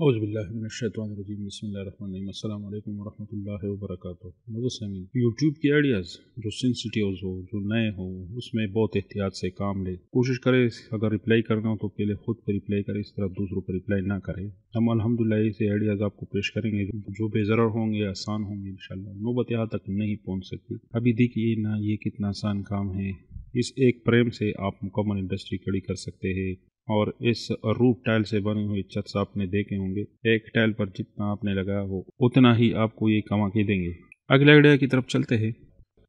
YouTube के ideas जो sensitive हो जो नए हो उसमें बहुत एहतियात से काम ले कोशिश करे अगर रिप्लाई करना हो तो पहले खुद पर रिप्लाई करें इस तरह दूसरों पर रिप्लाई ना करें हम अलहमदिल्ला ऐसे आइडियाज़ आपको पेश करेंगे जो बेजर होंगे आसान होंगे इन नौबत यहाँ तक नहीं पहुँच सकती अभी देखिए ना ये कितना आसान काम है इस एक प्रेम से आप मुकम्मल इंडस्ट्री खड़ी कर सकते हैं और इस रूप टाइल से बनी हुई छत आपने देखे होंगे एक टाइल पर जितना आपने लगाया हो उतना ही आपको ये कमा के देंगे अगले आइडिया की तरफ चलते हैं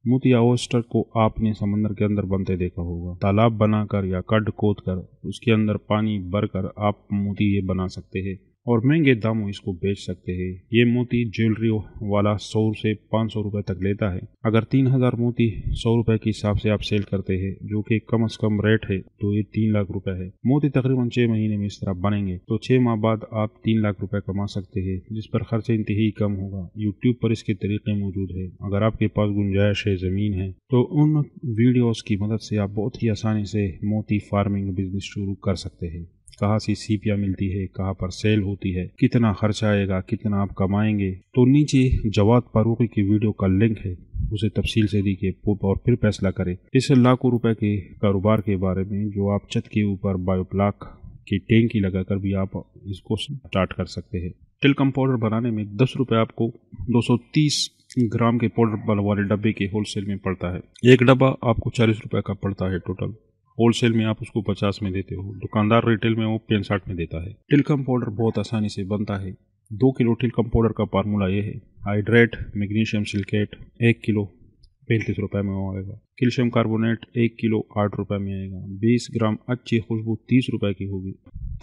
मोतिया ओस्टर को आपने समंदर के अंदर बनते देखा होगा तालाब बनाकर या कड खोद कर उसके अंदर पानी भरकर आप मोती ये बना सकते हैं और महंगे दामों इसको बेच सकते हैं ये मोती ज्वेलरी वाला सौ से पाँच सौ रुपये तक लेता है अगर तीन हज़ार मोती सौ रुपये के हिसाब से आप सेल करते हैं जो कि कम से कम रेट है तो ये तीन लाख रुपये है मोती तकरीबन छः महीने में इस तरह बनेंगे तो छः माह बाद आप तीन लाख रुपये कमा सकते हैं जिस पर खर्च इंतहाई कम होगा यूट्यूब पर इसके तरीके मौजूद है अगर आपके पास गुंजाइश है ज़मीन है तो उन वीडियोज़ की मदद से आप बहुत ही आसानी से मोती फार्मिंग बिजनेस शुरू कर सकते हैं कहाँ सी सीपियाँ मिलती है कहाँ पर सेल होती है कितना खर्च आएगा कितना आप कमाएंगे तो नीचे जवाद फारूकी की वीडियो का लिंक है उसे तफसील से देखिए और फिर फैसला करें इस लाखों रुपए के कारोबार के बारे में जो आप छत के ऊपर बायोप्लाक की टैंकी लगाकर भी आप इसको स्टार्ट कर सकते हैं टेलकम पाउडर बनाने में दस रुपये आपको 230 ग्राम के पाउडर वाले डब्बे के होलसेल में पड़ता है एक डब्बा आपको चालीस रुपये का पड़ता है टोटल होलसेल में आप उसको पचास में देते हो दुकानदार रिटेल में वो पैंसठ में देता है टिलकम पाउडर बहुत आसानी से बनता है दो किलो टिलकम पाउडर का फार्मूला ये है हाइड्रेट मैग्नीशियम सिल्केट एक किलो पैंतीस रुपये में आएगा कैल्शियम कार्बोनेट एक किलो आठ रुपये में आएगा बीस ग्राम अच्छी खुशबू तीस रुपये की होगी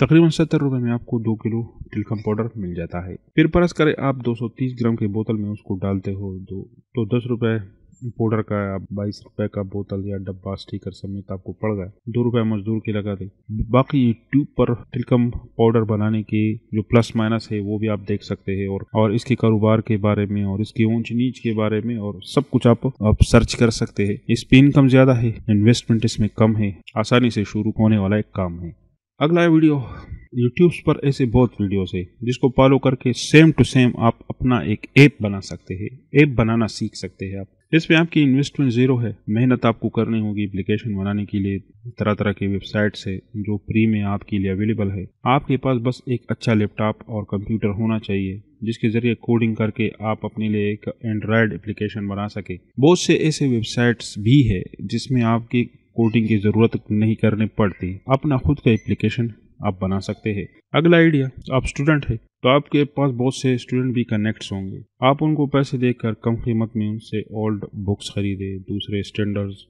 तकरीबन सत्तर रुपये में आपको दो किलो टिलकम पाउडर मिल जाता है फिर परस करें आप दो सौ तीस ग्राम की बोतल में उसको डालते हो दो तो दस रुपये पाउडर का बाईस रुपए का बोतल या डब्बा स्टीकर समेत आपको पड़ गया दो रुपए मजदूर की लगा दी बाकी यूट्यूब पर टिलकम पाउडर बनाने के जो प्लस माइनस है वो भी आप देख सकते हैं और और इसके कारोबार के बारे में और इसके ऊंच नीच के बारे में और सब कुछ आप आप सर्च कर सकते हैं इस पे इनकम ज्यादा है इन्वेस्टमेंट इसमें कम है आसानी से शुरू होने वाला एक काम है अगला वीडियो यूट्यूब्स पर ऐसे बहुत वीडियोस है जिसको फॉलो करके सेम टू सेम आप अपना एक ऐप बना सकते हैं ऐप बनाना सीख सकते हैं आप इसमें आपकी इन्वेस्टमेंट जीरो है मेहनत आपको करनी होगी एप्लीकेशन बनाने के लिए तरह तरह की वेबसाइट्स है जो फ्री में आपके लिए अवेलेबल है आपके पास बस एक अच्छा लैपटॉप और कंप्यूटर होना चाहिए जिसके जरिए कोडिंग करके आप अपने लिए एक एंड्रॉयड एप्लीकेशन बना सके बहुत से ऐसे वेबसाइट्स भी है जिसमें आपकी कोडिंग की ज़रूरत नहीं करनी पड़ती अपना खुद का एप्लीकेशन आप बना सकते हैं अगला आइडिया आप स्टूडेंट है तो आपके पास बहुत से स्टूडेंट भी कनेक्ट्स होंगे आप उनको पैसे देकर कम कीमत में उनसे ओल्ड बुक्स खरीदे दूसरे स्टैंडर्ड्स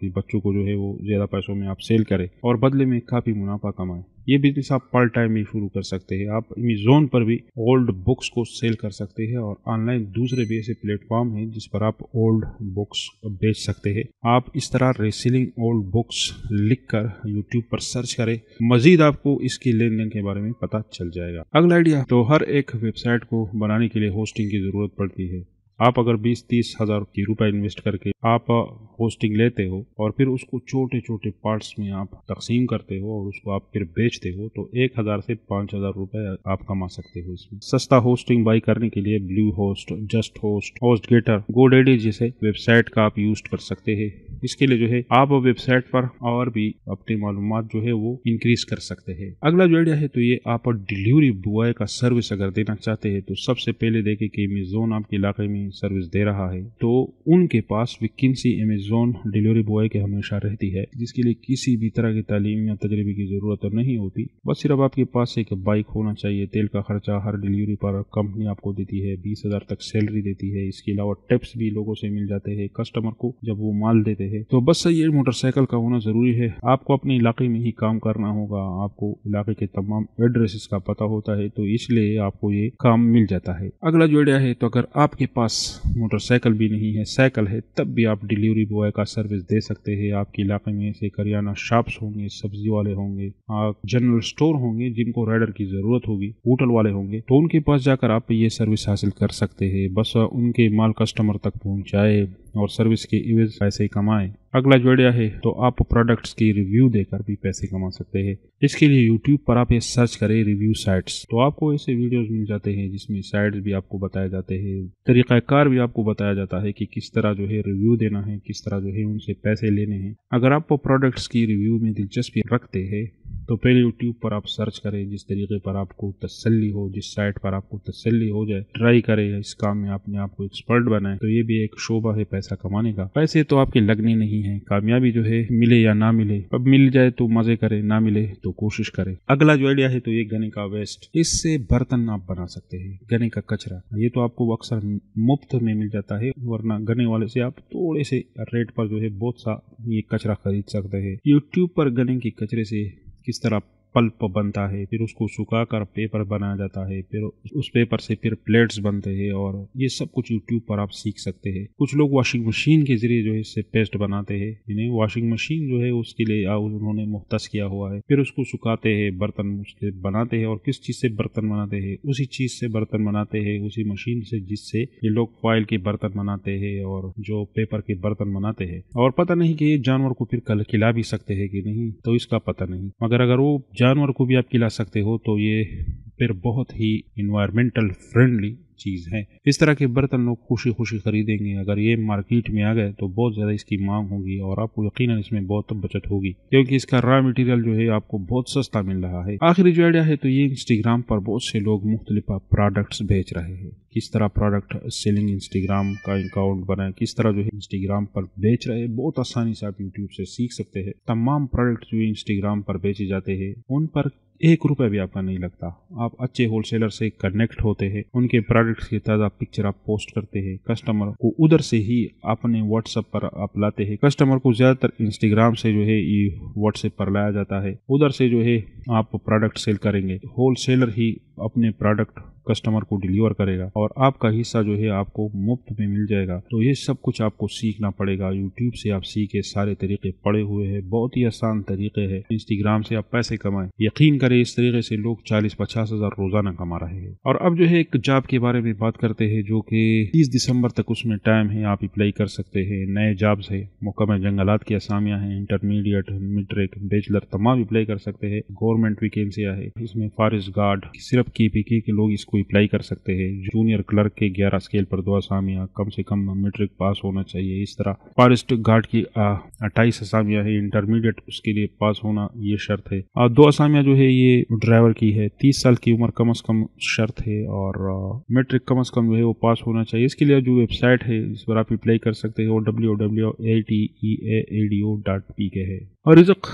की बच्चों को जो है वो ज़्यादा पैसों में आप सेल करें और बदले में काफ़ी मुनाफा कमाएं ये बिजनेस आप पार्ट टाइम ही शुरू कर सकते हैं आप अमेजोन पर भी ओल्ड बुक्स को सेल कर सकते हैं और ऑनलाइन दूसरे भी ऐसे प्लेटफॉर्म हैं जिस पर आप ओल्ड बुक्स बेच सकते हैं आप इस तरह रेसिलिंग ओल्ड बुक्स लिख कर यूट्यूब पर सर्च करें मजीद आपको इसकी लेन देन के बारे में पता चल जाएगा अगला आइडिया तो हर एक वेबसाइट को बनाने के लिए होस्टिंग की जरूरत पड़ती है आप अगर बीस तीस हजार की रुपए इन्वेस्ट करके आप होस्टिंग लेते हो और फिर उसको छोटे छोटे पार्ट्स में आप तकसीम करते हो और उसको आप फिर बेचते हो तो एक हजार से पांच हजार रुपए आप कमा सकते हो इसमें सस्ता होस्टिंग बाई करने के लिए Blue host just host HostGator GoDaddy जैसे वेबसाइट का आप यूज कर सकते हैं इसके लिए जो है आप वेबसाइट पर और भी अपनी मालूम जो है वो इंक्रीज कर सकते हैं अगला जो आइडिया है तो ये आप डिलीवरी बॉय का सर्विस अगर देना चाहते हैं तो सबसे पहले देखे कि मेजोन आपके इलाके में सर्विस दे रहा है तो उनके पास वैकेंसी अमेजोन डिलीवरी बॉय के हमेशा रहती है जिसके लिए किसी भी तरह की तालीम या तजर्बे की ज़रूरत तो नहीं होती बस सिर्फ आपके पास एक बाइक होना चाहिए तेल का खर्चा हर डिलीवरी पर कंपनी आपको देती है बीस हज़ार तक सैलरी देती है इसके अलावा टिप्स भी लोगों से मिल जाते हैं कस्टमर को जब वो माल देते हैं तो बस ये मोटरसाइकिल का होना ज़रूरी है आपको अपने इलाके में ही काम करना होगा आपको इलाके के तमाम एड्रेसेस का पता होता है तो इसलिए आपको ये काम मिल जाता है अगला जो एरिया है तो अगर आपके पास मोटरसाइकिल भी नहीं है साइकिल है तब भी आप डिलीवरी बॉय का सर्विस दे सकते हैं आपके इलाके में ऐसे करियाना शॉप्स होंगे सब्जी वाले होंगे आप जनरल स्टोर होंगे जिनको राइडर की ज़रूरत होगी होटल वाले होंगे तो उनके पास जाकर आप ये सर्विस हासिल कर सकते हैं बस उनके माल कस्टमर तक पहुँचाए और सर्विस के इवेज पैसे कमाएं अगला जोड़िया है तो आप प्रोडक्ट्स की रिव्यू देकर भी पैसे कमा सकते हैं इसके लिए यूट्यूब पर आप ये सर्च करें रिव्यू साइट्स तो आपको ऐसे वीडियोस मिल जाते हैं जिसमें साइट्स भी आपको बताए जाते हैं तरीक़ाकार भी आपको बताया जाता है कि किस तरह जो है रिव्यू देना है किस तरह जो है उनसे पैसे लेने हैं अगर आप प्रोडक्ट्स की रिव्यू में दिलचस्पी रखते हैं तो फिर यूट्यूब पर आप सर्च करें जिस तरीके पर आपको तसल्ली हो जिस साइट पर आपको तसल्ली हो जाए ट्राई करें इस काम में अपने आप को एक्सपर्ट बनाए तो ये भी एक शोभा है पैसा कमाने का पैसे तो आपके लगने नहीं है कामयाबी जो है मिले या ना मिले अब मिल जाए तो मजे करे ना मिले तो कोशिश करे अगला जो आइडिया है तो ये गने का वेस्ट इससे बर्तन आप बना सकते हैं गने का कचरा ये तो आपको अक्सर मुफ्त में मिल जाता है वरना गने वाले से आप थोड़े से रेट पर जो है बहुत सा ये कचरा खरीद सकते हैं यूट्यूब पर गने के कचरे से किस तरह पल्प बनता है फिर उसको सुखा कर पेपर बनाया जाता है फिर उस पेपर से फिर प्लेट्स बनते हैं और ये सब कुछ यूट्यूब पर आप सीख सकते हैं कुछ लोग वॉशिंग मशीन के जरिए जो है इससे पेस्ट बनाते हैं इन्हें वॉशिंग मशीन जो है उसके लिए उन्होंने मुख्त किया हुआ है फिर उसको सुखाते हैं बर्तन उसके बनाते हैं और किस चीज़ से बर्तन बनाते हैं उसी चीज़ से बर्तन बनाते हैं उसी मशीन से जिससे ये लोग फॉइल के बर्तन बनाते हैं और जो पेपर के बर्तन बनाते हैं और पता नहीं कि ये जानवर को फिर कल खिला भी सकते हैं कि नहीं तो इसका पता नहीं मगर अगर वो जानवर को भी आप खिला सकते हो तो ये फिर बहुत ही इन्वायरमेंटल फ्रेंडली चीज़ है इस तरह के बर्तन लोग खुशी खुशी खरीदेंगे अगर ये मार्केट में आ गए तो बहुत ज़्यादा इसकी मांग होगी और आपको यकीन इसमें बहुत बचत होगी क्योंकि इसका रॉ मटेरियल जो है आपको बहुत सस्ता मिल रहा है आखिरी जो आइडिया है तो ये इंस्टाग्राम पर बहुत से लोग मुख्तलिफ प्रोडक्ट्स बेच रहे हैं किस तरह प्रोडक्ट सेलिंग इंस्टाग्राम का अकाउंट बनाए किस तरह जो है इंस्टाग्राम पर बेच रहे हैं बहुत आसानी से आप यूट्यूब से सीख सकते हैं तमाम प्रोडक्ट जो इंस्टाग्राम पर बेचे जाते हैं उन पर एक रुपए भी आपका नहीं लगता आप अच्छे होलसेलर से कनेक्ट होते हैं उनके प्रोडक्ट प्रोडक्ट्स की ताज़ा पिक्चर आप पोस्ट करते हैं कस्टमर को उधर से ही अपने व्हाट्सएप पर आप लाते हैं कस्टमर को ज़्यादातर इंस्टाग्राम से जो है ये व्हाट्सएप पर लाया जाता है उधर से जो है आप प्रोडक्ट सेल करेंगे होल सेलर ही अपने प्रोडक्ट कस्टमर को डिलीवर करेगा और आपका हिस्सा जो है आपको मुफ्त में मिल जाएगा तो ये सब कुछ आपको सीखना पड़ेगा यूट्यूब से आप सीखे सारे तरीके पड़े हुए हैं बहुत ही आसान तरीके है इंस्टाग्राम से आप पैसे कमाएं यकीन करें इस तरीके से लोग चालीस पचास हजार रोजाना कमा रहे हैं और अब जो है एक जॉब के बारे में बात करते हैं जो कि तीस दिसंबर तक उसमें टाइम है आप अप्लाई कर सकते हैं नए जॉब्स है मुकम जंगलात की असामियाँ हैं इंटरमीडिएट मिट्रिक बेचलर तमाम अप्लाई कर सकते हैं गवर्नमेंट वैकेंसियाँ है इसमें फॉरेस्ट गार्ड सिर्फ के के लोग इसको इसको अप्लाई कर सकते हैं जूनियर क्लर्क के ग्यारह स्केल पर दो असामियाँ कम से कम मेट्रिक पास होना चाहिए इस तरह फॉरेस्ट गार्ड की अट्ठाईस असामियाँ है इंटरमीडिएट उसके लिए पास होना ये शर्त है और दो असामियाँ जो है ये ड्राइवर की है तीस साल की उम्र कम अज कम शर्त है और मेट्रिक कम अज कम जो है वो पास होना चाहिए इसके लिए जो वेबसाइट है इस पर आप अप्लाई कर सकते हैं वो W W A T E A D O dot P K है और रिजक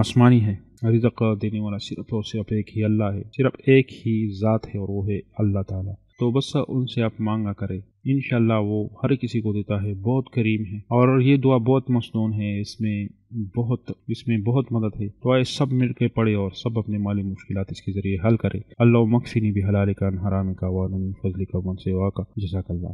आसमानी है रिजक देने वाला सिर्फ और सिर्फ एक ही अल्लाह है सिर्फ एक ही ज़ात है और वो है अल्लाह ताला तो बस उनसे आप मांगा करें इन वो हर किसी को देता है बहुत करीम है और ये दुआ बहुत मसनून है इसमें बहुत इसमें बहुत मदद है तो आए सब मिल के पढ़े और सब अपने माली मुश्किल इसके ज़रिए हल करें अल्लाह मकसिनी भी हलाल का हराम का वन फजली का मन सेवा का जजाकल्ला